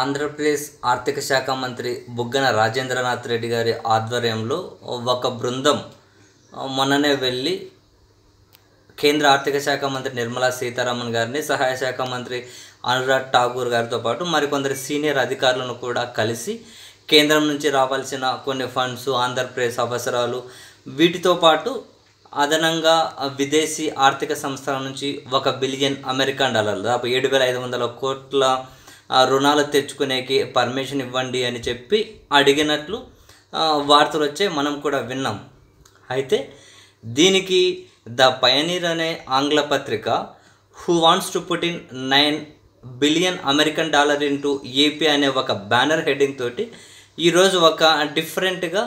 ఆంధ్రప్రదేశ్ ఆర్థిక శాఖ మంత్రి బుగ్గన రాజేంద్రనాథ్ రెడ్డి గారి ఆధ్వర్యంలో ఒక బృందం మొన్ననే వెళ్ళి కేంద్ర ఆర్థిక శాఖ మంత్రి నిర్మలా సీతారామన్ గారిని సహాయ శాఖ మంత్రి అనురాగ్ ఠాగూర్ గారితో పాటు మరికొందరు సీనియర్ అధికారులను కూడా కలిసి కేంద్రం నుంచి రావాల్సిన కొన్ని ఫండ్స్ ఆంధ్రప్రదేశ్ అవసరాలు వీటితో పాటు అదనంగా విదేశీ ఆర్థిక సంస్థల నుంచి ఒక బిలియన్ అమెరికన్ డాలర్లు దాదాపు ఏడు వేల ఐదు వందల కోట్ల ఆ రుణాలు తెచ్చుకునేకి పర్మిషన్ ఇవ్వండి అని చెప్పి అడిగినట్లు వార్తలు వచ్చే మనం కూడా విన్నాం అయితే దీనికి ద పయనీర్ అనే ఆంగ్ల పత్రిక who wants to put in nine billion American dollar into AP అనే ఒక బ్యానర్ హెడ్డింగ్ తోటి ఈరోజు ఒక డిఫరెంట్గా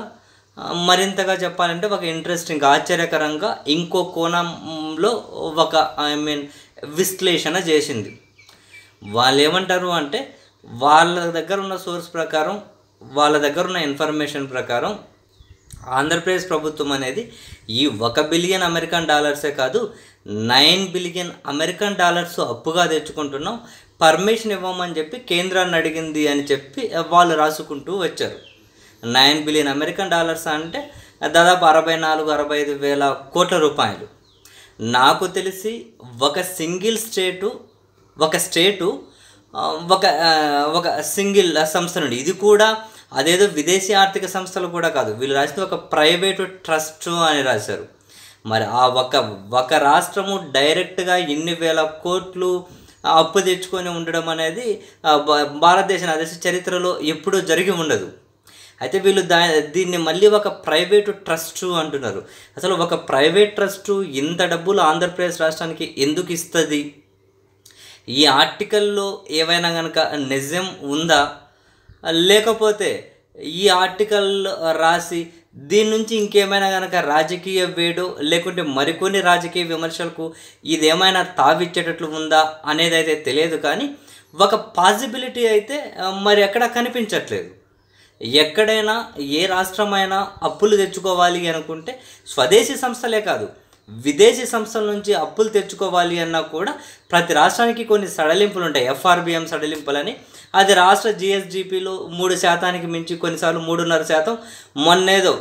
మరింతగా చెప్పాలంటే ఒక ఇంట్రెస్టింగ్ ఆశ్చర్యకరంగా ఇంకో కోణంలో ఒక ఐ మీన్ విశ్లేషణ చేసింది వాళ్ళు ఏమంటారు అంటే వాళ్ళ దగ్గర ఉన్న సోర్స్ ప్రకారం వాళ్ళ దగ్గర ఉన్న ఇన్ఫర్మేషన్ ప్రకారం ఆంధ్రప్రదేశ్ ప్రభుత్వం అనేది ఈ ఒక బిలియన్ అమెరికన్ డాలర్సే కాదు నైన్ బిలియన్ అమెరికన్ డాలర్స్ అప్పుగా తెచ్చుకుంటున్నాం పర్మిషన్ ఇవ్వమని చెప్పి కేంద్రాన్ని అడిగింది అని చెప్పి వాళ్ళు రాసుకుంటూ వచ్చారు నైన్ బిలియన్ అమెరికన్ డాలర్స్ అంటే దాదాపు అరవై నాలుగు అరవై ఐదు వేల కోట్ల రూపాయలు నాకు తెలిసి ఒక సింగిల్ స్టేటు ఒక స్టేటు ఒక ఒక సింగిల్ సంస్థ నుండి ఇది కూడా అదేదో విదేశీ ఆర్థిక సంస్థలు కూడా కాదు వీళ్ళు రాసింది ఒక ప్రైవేటు ట్రస్ట్ అని రాశారు మరి ఆ ఒక ఒక రాష్ట్రము డైరెక్ట్గా ఎన్ని వేల కోట్లు అప్పు తెచ్చుకొని ఉండడం అనేది భారతదేశ దేశ చరిత్రలో ఎప్పుడూ జరిగి ఉండదు అయితే వీళ్ళు దా దీన్ని మళ్ళీ ఒక ప్రైవేటు ట్రస్ట్ అంటున్నారు అసలు ఒక ప్రైవేట్ ట్రస్టు ఇంత డబ్బులు ఆంధ్రప్రదేశ్ రాష్ట్రానికి ఎందుకు ఇస్తుంది ఈ ఆర్టికల్లో ఏమైనా కనుక నిజం ఉందా లేకపోతే ఈ ఆర్టికల్ రాసి దీని నుంచి ఇంకేమైనా కనుక రాజకీయ వేడు లేకుంటే మరికొన్ని రాజకీయ విమర్శలకు ఇదేమైనా తావిచ్చేటట్లు ఉందా అనేది అయితే తెలియదు కానీ ఒక పాసిబిలిటీ అయితే మరి ఎక్కడ కనిపించట్లేదు ఎక్కడైనా ఏ రాష్ట్రమైనా అప్పులు తెచ్చుకోవాలి అనుకుంటే స్వదేశీ సంస్థలే కాదు విదేశీ సంస్థల నుంచి అప్పులు తెచ్చుకోవాలి అన్నా కూడా ప్రతి రాష్ట్రానికి కొన్ని సడలింపులు ఉంటాయి ఎఫ్ఆర్బిఎం సడలింపులని అది రాష్ట్ర జిఎస్జిపిలో మూడు శాతానికి మించి కొన్నిసార్లు మూడున్నర శాతం మొన్నేదో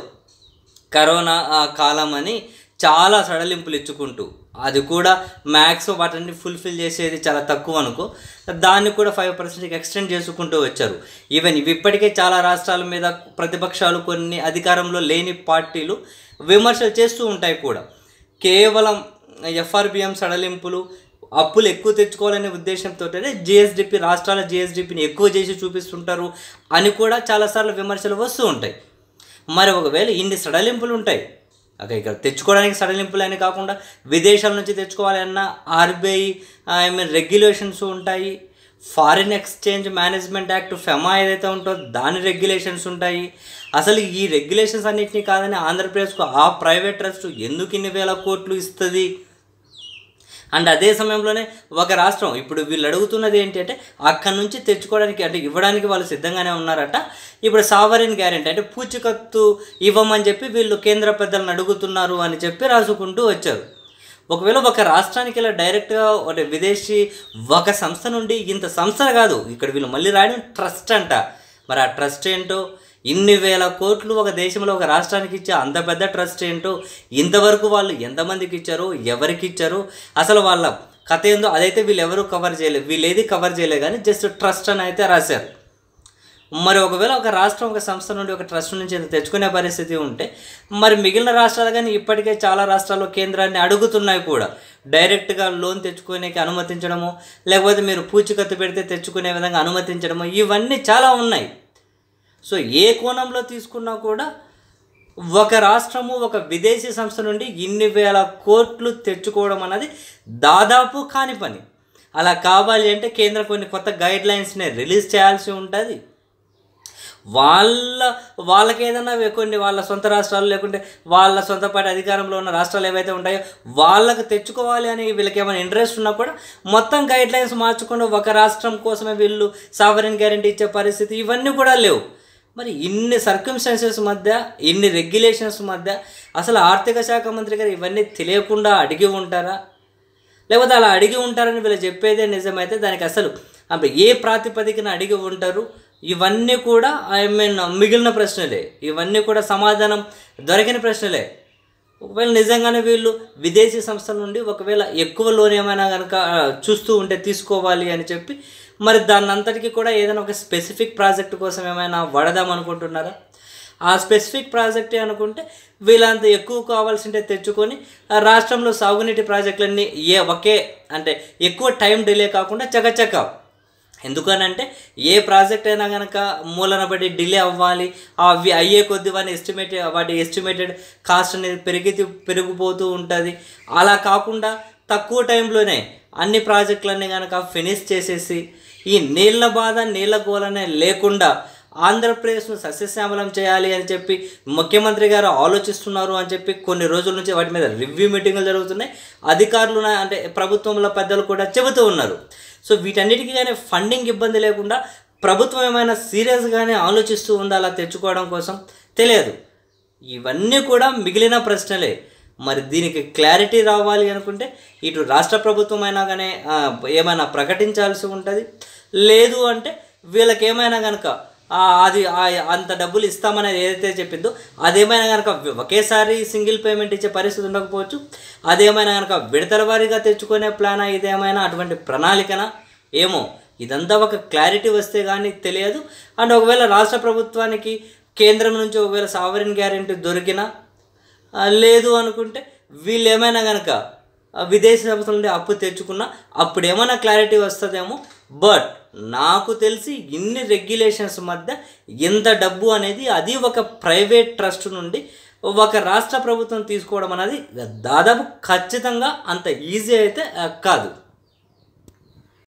కరోనా కాలం అని చాలా సడలింపులు ఇచ్చుకుంటూ అది కూడా మ్యాక్స్ వాటిని ఫుల్ఫిల్ చేసేది చాలా తక్కువ అనుకో దాన్ని కూడా ఫైవ్ పర్సెంట్కి ఎక్స్టెండ్ చేసుకుంటూ వచ్చారు ఈవెన్ ఇప్పటికే చాలా రాష్ట్రాల మీద ప్రతిపక్షాలు కొన్ని అధికారంలో లేని పార్టీలు విమర్శలు చేస్తూ ఉంటాయి కూడా కేవలం ఎఫ్ఆర్బిఎం సడలింపులు అప్పులు ఎక్కువ తెచ్చుకోవాలనే ఉద్దేశంతో జిఎస్డిపి రాష్ట్రాల జిఎస్డిపిని ఎక్కువ చేసి చూపిస్తుంటారు అని కూడా చాలాసార్లు విమర్శలు వస్తూ ఉంటాయి మరి ఒకవేళ ఇన్ని సడలింపులు ఉంటాయి ఓకే ఇక్కడ తెచ్చుకోవడానికి సడలింపులు అని కాకుండా విదేశాల నుంచి తెచ్చుకోవాలన్నా ఆర్బీఐ ఐ మీన్ రెగ్యులేషన్స్ ఉంటాయి foreign exchange management act FEMA ఏదైతే ఉంటో దాని రెగ్యులేషన్స్ ఉంటాయి అసలు ఈ రెగ్యులేషన్స్ అన్నింటినీ కాదని ఆంధ్రప్రదేశ్కు ఆ ప్రైవేట్ ట్రస్ట్ ఎందుకు ఇన్ని వేల కోట్లు ఇస్తుంది అండ్ అదే సమయంలోనే ఒక రాష్ట్రం ఇప్పుడు వీళ్ళు అడుగుతున్నది ఏంటంటే అక్కడ నుంచి తెచ్చుకోవడానికి అంటే ఇవ్వడానికి వాళ్ళు సిద్ధంగానే ఉన్నారట ఇప్పుడు సావరిన్ గ్యారెంటీ అంటే పూచికత్తు ఇవ్వమని చెప్పి వీళ్ళు కేంద్ర పెద్దలను అడుగుతున్నారు అని చెప్పి రాసుకుంటూ వచ్చారు ఒకవేళ ఒక రాష్ట్రానికి ఇలా డైరెక్ట్గా ఒక విదేశీ ఒక సంస్థ నుండి ఇంత సంస్థ కాదు ఇక్కడ వీళ్ళు మళ్ళీ రాయడం ట్రస్ట్ అంట మరి ఆ ట్రస్ట్ ఏంటో ఇన్ని వేల కోట్లు ఒక దేశంలో ఒక రాష్ట్రానికి ఇచ్చే అంత పెద్ద ట్రస్ట్ ఏంటో ఇంతవరకు వాళ్ళు ఎంతమందికి ఇచ్చారు ఎవరికి ఇచ్చారు అసలు వాళ్ళ కథ ఏందో అదైతే వీళ్ళు ఎవరు కవర్ చేయలేదు వీళ్ళు ఏది కవర్ చేయలేదు కానీ జస్ట్ ట్రస్ట్ అని అయితే రాశారు మరి ఒకవేళ ఒక రాష్ట్రం ఒక సంస్థ నుండి ఒక ట్రస్ట్ నుంచి తెచ్చుకునే పరిస్థితి ఉంటే మరి మిగిలిన రాష్ట్రాలు కానీ ఇప్పటికే చాలా రాష్ట్రాల్లో కేంద్రాన్ని అడుగుతున్నాయి కూడా డైరెక్ట్గా లోన్ తెచ్చుకునేకి అనుమతించడము లేకపోతే మీరు పూచికత్తు పెడితే తెచ్చుకునే విధంగా అనుమతించడము ఇవన్నీ చాలా ఉన్నాయి సో ఏ కోణంలో తీసుకున్నా కూడా ఒక రాష్ట్రము ఒక విదేశీ సంస్థ నుండి ఇన్ని వేల కోట్లు తెచ్చుకోవడం అన్నది దాదాపు కాని పని అలా కావాలి అంటే కేంద్రం కొన్ని కొత్త గైడ్లైన్స్ని రిలీజ్ చేయాల్సి ఉంటుంది వాళ్ళ వాళ్ళకేదన్నా కొన్ని వాళ్ళ సొంత రాష్ట్రాలు లేకుంటే వాళ్ళ సొంత పార్టీ అధికారంలో ఉన్న రాష్ట్రాలు ఏవైతే ఉంటాయో వాళ్ళకు తెచ్చుకోవాలి అని వీళ్ళకి ఏమైనా ఇంట్రెస్ట్ ఉన్నా కూడా మొత్తం గైడ్ లైన్స్ మార్చుకుండా ఒక రాష్ట్రం కోసమే వీళ్ళు సావరిన్ గ్యారంటీ ఇచ్చే పరిస్థితి ఇవన్నీ కూడా లేవు మరి ఇన్ని సర్కమ్స్టాన్సెస్ మధ్య ఇన్ని రెగ్యులేషన్స్ మధ్య అసలు ఆర్థిక శాఖ మంత్రి గారు ఇవన్నీ తెలియకుండా అడిగి ఉంటారా లేకపోతే అలా అడిగి ఉంటారని వీళ్ళు చెప్పేదే నిజమైతే దానికి అసలు ఏ ప్రాతిపదికన అడిగి ఉంటారు ఇవన్నీ కూడా ఐ మీన్ మిగిలిన ప్రశ్నలే ఇవన్నీ కూడా సమాధానం దొరికిన ప్రశ్నలే ఒకవేళ నిజంగానే వీళ్ళు విదేశీ సంస్థల నుండి ఒకవేళ ఎక్కువ లోన్ ఏమైనా కనుక చూస్తూ ఉంటే తీసుకోవాలి అని చెప్పి మరి దాని అంతటికీ కూడా ఏదైనా ఒక స్పెసిఫిక్ ప్రాజెక్ట్ కోసం ఏమైనా వాడదాం అనుకుంటున్నారా ఆ స్పెసిఫిక్ ప్రాజెక్టే అనుకుంటే వీళ్ళంత ఎక్కువ కావాల్సింటే తెచ్చుకొని రాష్ట్రంలో సాగునీటి ప్రాజెక్టులన్నీ ఏ ఒకే అంటే ఎక్కువ టైం డిలే కాకుండా చకచక ఎందుకనంటే ఏ ప్రాజెక్ట్ అయినా కనుక మూలన బట్టి డిలే అవ్వాలి అవి అయ్యే కొద్ది వాటిని ఎస్టిమేట్ వాటి ఎస్టిమేటెడ్ కాస్ట్ అనేది పెరిగి పెరిగిపోతూ ఉంటుంది అలా కాకుండా తక్కువ టైంలోనే అన్ని ప్రాజెక్టులన్నీ కనుక ఫినిష్ చేసేసి ఈ నీళ్ళ బాధ నీళ్ళ గోలనే లేకుండా ఆంధ్రప్రదేశ్ను సస్యశ్యామలం చేయాలి అని చెప్పి ముఖ్యమంత్రి గారు ఆలోచిస్తున్నారు అని చెప్పి కొన్ని రోజుల నుంచి వాటి మీద రివ్యూ మీటింగులు జరుగుతున్నాయి అధికారులు అంటే ప్రభుత్వంలో పెద్దలు కూడా చెబుతూ ఉన్నారు సో వీటన్నిటికీ ఫండింగ్ ఇబ్బంది లేకుండా ప్రభుత్వం ఏమైనా సీరియస్గానే ఆలోచిస్తూ ఉందా అలా తెచ్చుకోవడం కోసం తెలియదు ఇవన్నీ కూడా మిగిలిన ప్రశ్నలే మరి దీనికి క్లారిటీ రావాలి అనుకుంటే ఇటు రాష్ట్ర ప్రభుత్వం అయినా కానీ ఏమైనా ప్రకటించాల్సి ఉంటుంది లేదు అంటే వీళ్ళకేమైనా కనుక అది అంత డబ్బులు ఇస్తామనేది ఏదైతే చెప్పిందో అదేమైనా కనుక ఒకేసారి సింగిల్ పేమెంట్ ఇచ్చే పరిస్థితి ఉండకపోవచ్చు అదేమైనా కనుక విడతల వారీగా తెచ్చుకునే ప్లానా ఇదేమైనా అటువంటి ప్రణాళికనా ఏమో ఇదంతా ఒక క్లారిటీ వస్తే కానీ తెలియదు అండ్ ఒకవేళ రాష్ట్ర ప్రభుత్వానికి కేంద్రం నుంచి ఒకవేళ సావరిన్ గ్యారంటీ దొరికినా లేదు అనుకుంటే వీళ్ళు ఏమైనా కనుక విదేశీ సంస్థల నుండి అప్పు తెచ్చుకున్నా అప్పుడు ఏమైనా క్లారిటీ వస్తుందేమో బట్ నాకు తెలిసి ఇన్ని రెగ్యులేషన్స్ మధ్య ఎంత డబ్బు అనేది అది ఒక ప్రైవేట్ ట్రస్ట్ నుండి ఒక రాష్ట్ర ప్రభుత్వం తీసుకోవడం అనేది దాదాపు ఖచ్చితంగా అంత ఈజీ అయితే కాదు